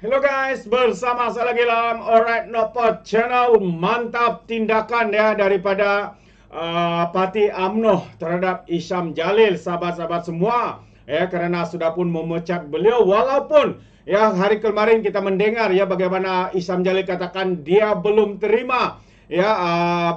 Hello guys, bersama saya lagi dalam Alright Notepod Channel Mantap tindakan ya daripada uh, Parti UMNO terhadap Isham Jalil Sahabat-sahabat semua ya Kerana sudah pun memecat beliau Walaupun ya hari kemarin kita mendengar ya Bagaimana Isham Jalil katakan dia belum terima Ya,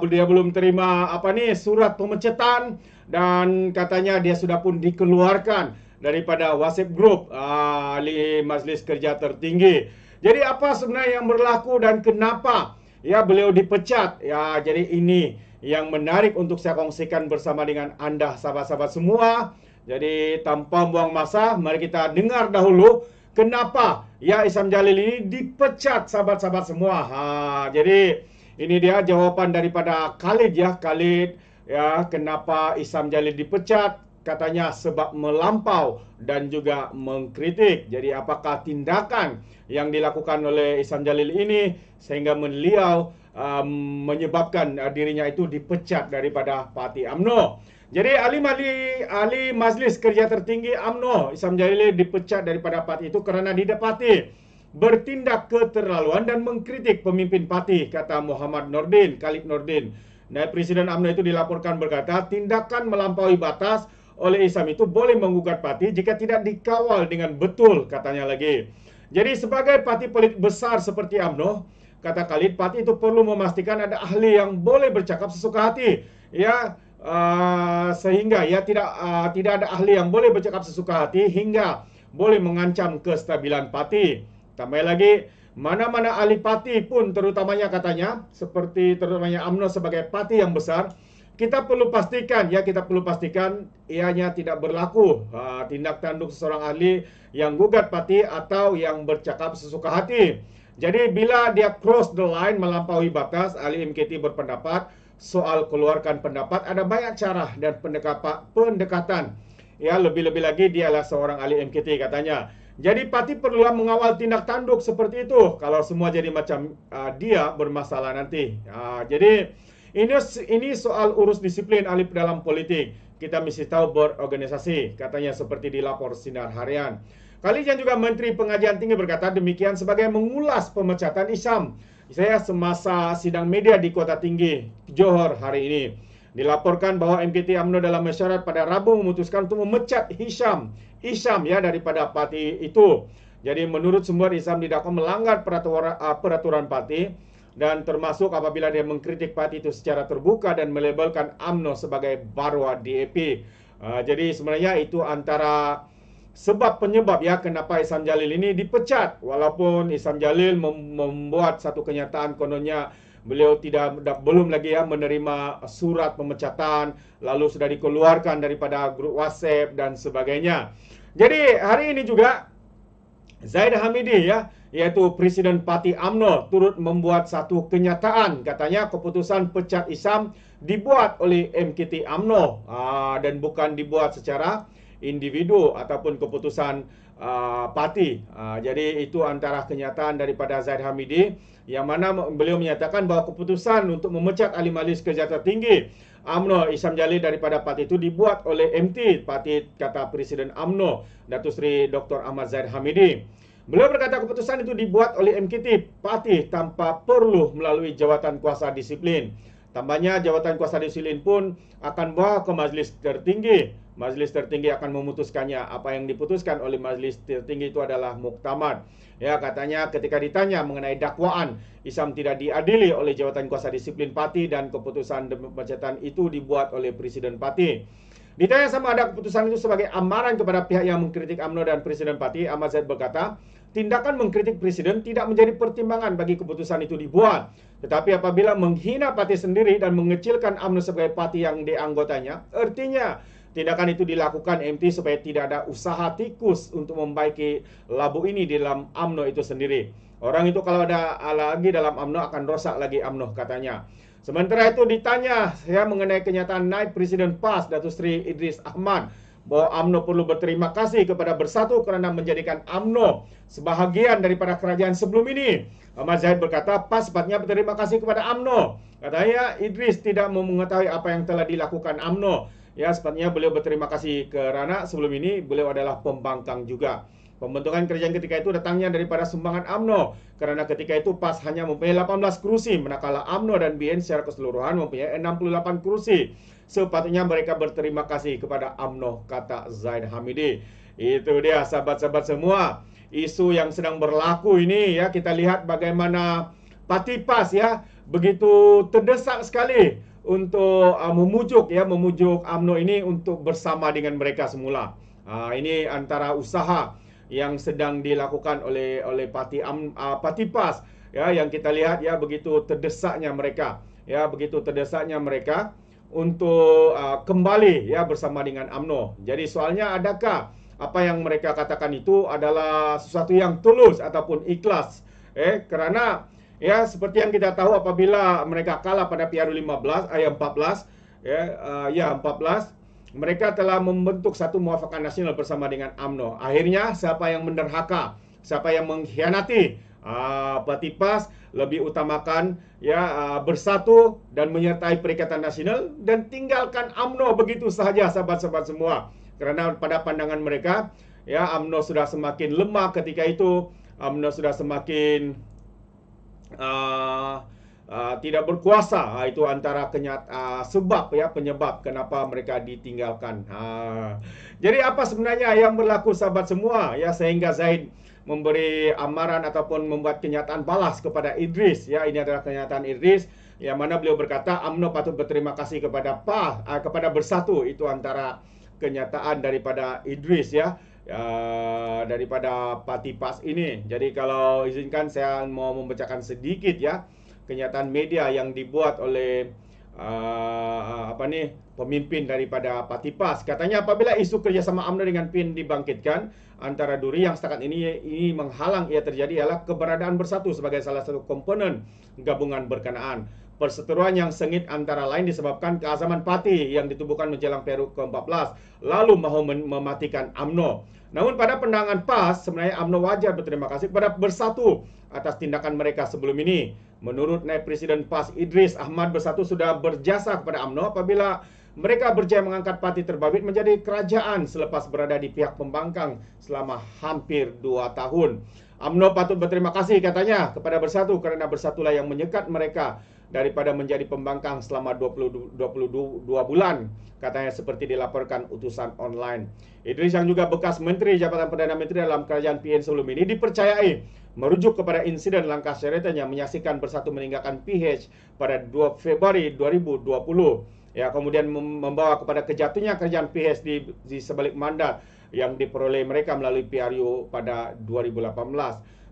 uh, dia belum terima apa ni surat pemecatan dan katanya dia sudah pun dikeluarkan daripada WhatsApp group ah, ahli majlis kerja tertinggi. Jadi apa sebenarnya yang berlaku dan kenapa ya beliau dipecat? Ya jadi ini yang menarik untuk saya kongsikan bersama dengan anda sahabat-sahabat semua. Jadi tanpa buang masa, mari kita dengar dahulu kenapa ya Isam Jalil ini dipecat sahabat-sahabat semua. Ha, jadi ini dia jawaban daripada Khalid ya Khalid ya kenapa Isam Jalil dipecat katanya sebab melampau dan juga mengkritik. Jadi apakah tindakan yang dilakukan oleh Isam Jalil ini sehingga beliau um, menyebabkan uh, dirinya itu dipecat daripada parti AMNO. Jadi ahli ahli ahli majlis kerja tertinggi AMNO Isam Jalil dipecat daripada parti itu kerana didapati bertindak keterlaluan dan mengkritik pemimpin parti kata Muhammad Nordin Khalid Nordin. Naib Presiden AMNO itu dilaporkan berkata tindakan melampaui batas oleh Islam itu boleh menggugat parti jika tidak dikawal dengan betul katanya lagi. Jadi sebagai parti politik besar seperti AMNO, kata Khalid, parti itu perlu memastikan ada ahli yang boleh bercakap sesuka hati. Ya, uh, sehingga ya tidak uh, tidak ada ahli yang boleh bercakap sesuka hati hingga boleh mengancam kestabilan parti. Tambah lagi, mana-mana ahli parti pun terutamanya katanya seperti terutamanya AMNO sebagai parti yang besar kita perlu pastikan ya kita perlu pastikan ianya tidak berlaku uh, tindak tanduk seorang ahli yang gugat pati atau yang bercakap sesuka hati. Jadi bila dia cross the line melampaui batas ahli MKT berpendapat soal keluarkan pendapat ada banyak cara dan pendekatan pendekatan. Ya lebih-lebih lagi dialah seorang ahli MKT katanya. Jadi pati perlulah mengawal tindak tanduk seperti itu kalau semua jadi macam uh, dia bermasalah nanti. Uh, jadi ini ini soal urus disiplin alip dalam politik. Kita mesti tahu berorganisasi, katanya seperti dilapor sinar harian. Kali yang juga Menteri Pengajian Tinggi berkata demikian sebagai mengulas pemecatan Isam. Saya semasa sidang media di Kota Tinggi, Johor hari ini. Dilaporkan bahwa MKT UMNO dalam mesyuarat pada Rabu memutuskan untuk memecat Hisham. Hisham ya daripada parti itu. Jadi menurut semua Hisham didakwa melanggar peraturan uh, parti dan termasuk apabila dia mengkritik parti itu secara terbuka dan melabelkan AMNO sebagai barwa DAP. Uh, ah, jadi sebenarnya itu antara sebab penyebab ya kenapa Isam Jalil ini dipecat walaupun Isam Jalil mem- membuat satu kenyataan kononnya beliau tidak da- belum lagi ya menerima surat pemecatan lalu sudah dikeluarkan daripada grup WhatsApp dan sebagainya. Jadi hari ini juga Zaid Hamidi ya, iaitu Presiden Parti AMNO turut membuat satu kenyataan. Katanya keputusan pecat Isam dibuat oleh MKT AMNO ah, dan bukan dibuat secara individu ataupun keputusan Ah, parti. Uh, jadi itu antara kenyataan daripada Zaid Hamidi yang mana beliau menyatakan bahawa keputusan untuk memecat ahli majlis kerja tinggi UMNO Isam Jalil daripada parti itu dibuat oleh MT parti kata Presiden UMNO Datuk Seri Dr. Ahmad Zaid Hamidi. Beliau berkata keputusan itu dibuat oleh MKT parti tanpa perlu melalui jawatan kuasa disiplin. Tambahnya jawatan kuasa disiplin pun akan bawa ke majlis tertinggi majlis tertinggi akan memutuskannya. Apa yang diputuskan oleh majlis tertinggi itu adalah muktamad. Ya, katanya ketika ditanya mengenai dakwaan, Isam tidak diadili oleh jawatan kuasa disiplin parti dan keputusan pemecatan itu dibuat oleh Presiden Parti. Ditanya sama ada keputusan itu sebagai amaran kepada pihak yang mengkritik UMNO dan Presiden Parti, Ahmad Zaid berkata, tindakan mengkritik Presiden tidak menjadi pertimbangan bagi keputusan itu dibuat. Tetapi apabila menghina parti sendiri dan mengecilkan UMNO sebagai parti yang dianggotanya, artinya tindakan itu dilakukan MT supaya tidak ada usaha tikus untuk membaiki labu ini di dalam AMNO itu sendiri. Orang itu kalau ada lagi dalam AMNO akan rosak lagi AMNO katanya. Sementara itu ditanya saya mengenai kenyataan naik Presiden PAS Datuk Seri Idris Ahmad bahwa AMNO perlu berterima kasih kepada Bersatu kerana menjadikan AMNO sebahagian daripada kerajaan sebelum ini. Ahmad Zahid berkata, PAS sepatnya berterima kasih kepada AMNO. Katanya Idris tidak mau mengetahui apa yang telah dilakukan AMNO. Ya, sepatutnya beliau berterima kasih kerana sebelum ini beliau adalah pembangkang juga. Pembentukan kerajaan ketika itu datangnya daripada sumbangan AMNO kerana ketika itu PAS hanya mempunyai 18 kerusi manakala AMNO dan BN secara keseluruhan mempunyai 68 kerusi. Sepatutnya mereka berterima kasih kepada AMNO kata Zain Hamidi. Itu dia sahabat-sahabat semua. Isu yang sedang berlaku ini ya kita lihat bagaimana parti PAS ya begitu terdesak sekali untuk uh, memujuk ya memujuk Amno ini untuk bersama dengan mereka semula. Uh, ini antara usaha yang sedang dilakukan oleh oleh parti um, uh, parti PAS ya yang kita lihat ya begitu terdesaknya mereka ya begitu terdesaknya mereka untuk uh, kembali ya bersama dengan Amno Jadi soalnya adakah apa yang mereka katakan itu adalah sesuatu yang tulus ataupun ikhlas eh kerana Ya, seperti yang kita tahu apabila mereka kalah pada Piala 15 ayat 14 ya uh, ya 14 mereka telah membentuk satu muafakat nasional bersama dengan AMNO. Akhirnya siapa yang menderhaka, siapa yang mengkhianati Batipas ah, uh, lebih utamakan ya uh, bersatu dan menyertai Perikatan Nasional dan tinggalkan AMNO begitu sahaja sahabat-sahabat semua. kerana pada pandangan mereka ya AMNO sudah semakin lemah ketika itu AMNO sudah semakin uh, uh, tidak berkuasa uh, itu antara kenyat uh, sebab ya penyebab kenapa mereka ditinggalkan. Uh, jadi apa sebenarnya yang berlaku sahabat semua ya sehingga Zaid memberi amaran ataupun membuat kenyataan balas kepada Idris ya ini adalah kenyataan Idris yang mana beliau berkata Amno patut berterima kasih kepada Pa uh, kepada Bersatu itu antara kenyataan daripada Idris ya. Ya, daripada parti PAS ini. Jadi kalau izinkan saya mau membacakan sedikit ya kenyataan media yang dibuat oleh uh, apa nih pemimpin daripada parti PAS. Katanya apabila isu kerjasama UMNO dengan PIN dibangkitkan antara Duri yang setakat ini ini menghalang ia terjadi ialah keberadaan bersatu sebagai salah satu komponen gabungan berkenaan. Perseteruan yang sengit antara lain disebabkan keazaman parti yang ditubuhkan menjelang Peru ke-14 lalu mahu mematikan UMNO. Namun pada pandangan PAS, sebenarnya UMNO wajar berterima kasih kepada Bersatu atas tindakan mereka sebelum ini. Menurut Naib Presiden PAS Idris, Ahmad Bersatu sudah berjasa kepada UMNO apabila mereka berjaya mengangkat parti terbabit menjadi kerajaan selepas berada di pihak pembangkang selama hampir dua tahun. UMNO patut berterima kasih katanya kepada Bersatu kerana Bersatulah yang menyekat mereka daripada menjadi pembangkang selama 22 bulan katanya seperti dilaporkan utusan online. Idris yang juga bekas menteri Jabatan Perdana Menteri dalam kerajaan PN sebelum ini dipercayai merujuk kepada insiden langkah syaratan yang menyaksikan bersatu meninggalkan PH pada 2 Februari 2020. Ya kemudian membawa kepada kejatuhnya kerajaan PS di, di sebalik mandat yang diperoleh mereka melalui PRU pada 2018.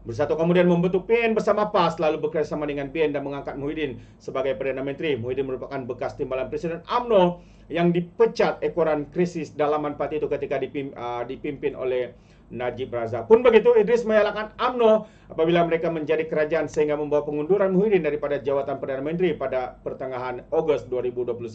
Bersatu kemudian membentuk PN bersama PAS lalu bekerjasama dengan PN dan mengangkat Muhyiddin sebagai Perdana Menteri. Muhyiddin merupakan bekas timbalan Presiden AMNO yang dipecat ekoran krisis dalaman parti itu ketika ah, dipimpin, oleh Najib Razak. Pun begitu, Idris menyalakan AMNO apabila mereka menjadi kerajaan sehingga membawa pengunduran Muhyiddin daripada jawatan Perdana Menteri pada pertengahan Ogos 2021.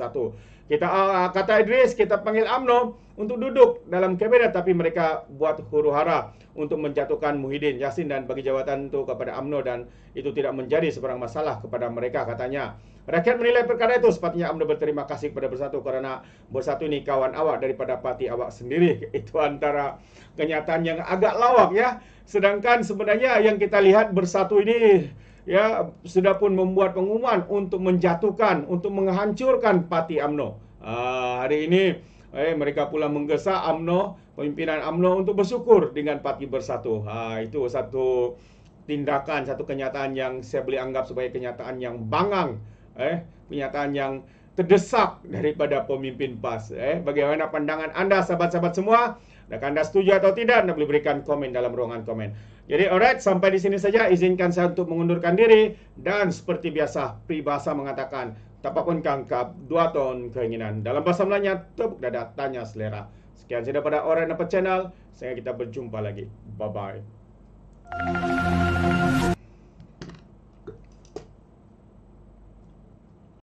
Kita uh, kata Idris, kita panggil Amno untuk duduk dalam kabinet tapi mereka buat huru hara untuk menjatuhkan Muhyiddin Yassin dan bagi jawatan itu kepada Amno dan itu tidak menjadi sebarang masalah kepada mereka katanya. Rakyat menilai perkara itu sepatutnya Amno berterima kasih kepada Bersatu kerana Bersatu ini kawan awak daripada parti awak sendiri. Itu antara kenyataan yang agak lawak ya. Sedangkan sebenarnya yang kita kita lihat bersatu ini ya sudah pun membuat pengumuman untuk menjatuhkan, untuk menghancurkan parti AMNO. Uh, ah, hari ini eh, mereka pula menggesa AMNO, pemimpinan AMNO untuk bersyukur dengan parti bersatu. Uh, itu satu tindakan, satu kenyataan yang saya boleh anggap sebagai kenyataan yang bangang, eh, kenyataan yang terdesak daripada pemimpin PAS. Eh, bagaimana pandangan anda, sahabat-sahabat semua? Adakah anda setuju atau tidak? Anda boleh berikan komen dalam ruangan komen. Jadi alright, sampai di sini saja. Izinkan saya untuk mengundurkan diri. Dan seperti biasa, peribahasa mengatakan, tapakun kangkap, dua ton keinginan. Dalam bahasa Melayu, tepuk dada, tanya selera. Sekian saja pada orang dapat channel. Sehingga kita berjumpa lagi. Bye-bye.